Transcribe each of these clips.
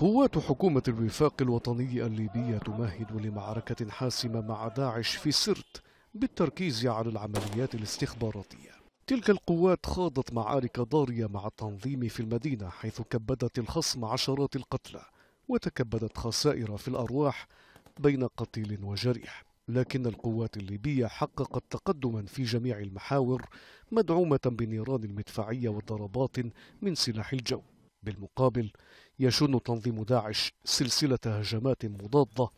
قوات حكومة الوفاق الوطني الليبية تمهد لمعركة حاسمة مع داعش في سرت بالتركيز على العمليات الاستخباراتية تلك القوات خاضت معارك ضارية مع التنظيم في المدينة حيث كبدت الخصم عشرات القتلى وتكبدت خسائر في الأرواح بين قتيل وجريح لكن القوات الليبية حققت تقدما في جميع المحاور مدعومة بنيران المدفعية وضربات من سلاح الجو بالمقابل يشن تنظيم داعش سلسلة هجمات مضادة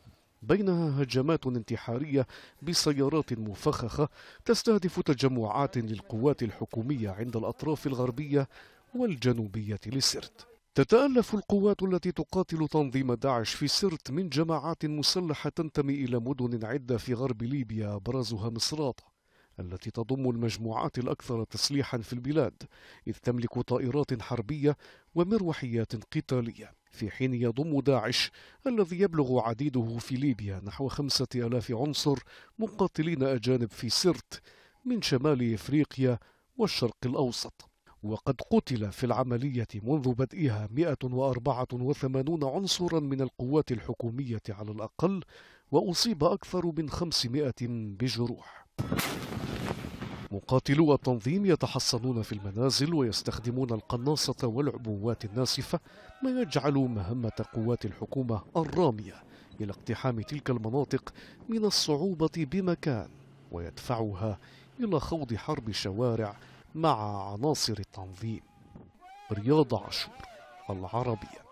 بينها هجمات انتحارية بسيارات مفخخة تستهدف تجمعات للقوات الحكومية عند الأطراف الغربية والجنوبية لسرت تتألف القوات التي تقاتل تنظيم داعش في سرت من جماعات مسلحة تنتمي إلى مدن عدة في غرب ليبيا أبرزها مصراتة التي تضم المجموعات الأكثر تسليحا في البلاد إذ تملك طائرات حربية ومروحيات قتالية في حين يضم داعش الذي يبلغ عديده في ليبيا نحو خمسة ألاف عنصر مقاتلين أجانب في سرت من شمال إفريقيا والشرق الأوسط وقد قتل في العملية منذ بدئها 184 عنصرا من القوات الحكومية على الأقل وأصيب أكثر من 500 بجروح مقاتلو التنظيم يتحصنون في المنازل ويستخدمون القناصة والعبوات الناسفة ما يجعل مهمة قوات الحكومة الرامية إلى اقتحام تلك المناطق من الصعوبة بمكان ويدفعها إلى خوض حرب شوارع مع عناصر التنظيم رياض عاشور العربيه